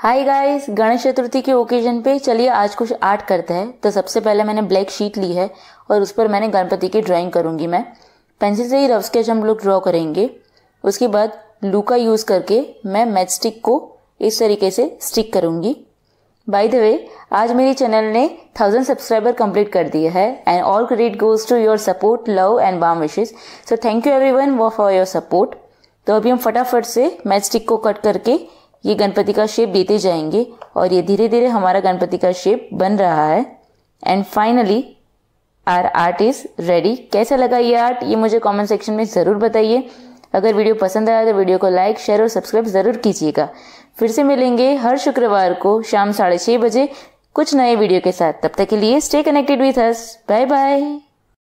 hi guys Ganesh चतुर्थी के occasion पे चलिए आज कुछ आर्ट करते हैं तो सबसे पहले मैंने ब्लैक शीट ली है और उस पर मैंने गणपति की ड्राइंग करूँगी मैं पेंसिल से ही रफ स्केच हम लोग ड्रॉ करेंगे उसके बाद लू का यूज़ करके मैं मैच स्टिक को इस तरीके से स्टिक करूंगी बाय द वे आज मेरे चैनल ने थाउजेंड सब्सक्राइबर कंप्लीट कर दिया है and all credit goes to your support love and warm wishes so thank you everyone for your support तो अभी हम फटाफट से मैच स्टिक को कट करके ये गणपति का शेप देते जाएंगे और ये धीरे धीरे हमारा गणपति का शेप बन रहा है and finally our art is ready कैसा लगा ये आर्ट ये मुझे कमेंट सेक्शन में ज़रूर बताइए अगर वीडियो पसंद आया तो वीडियो को लाइक शेयर और सब्सक्राइब ज़रूर कीजिएगा फिर से मिलेंगे हर शुक्रवार को शाम साढ़े छह बजे कुछ नए वीडियो के साथ तब तक के लिए stay connected with us bye bye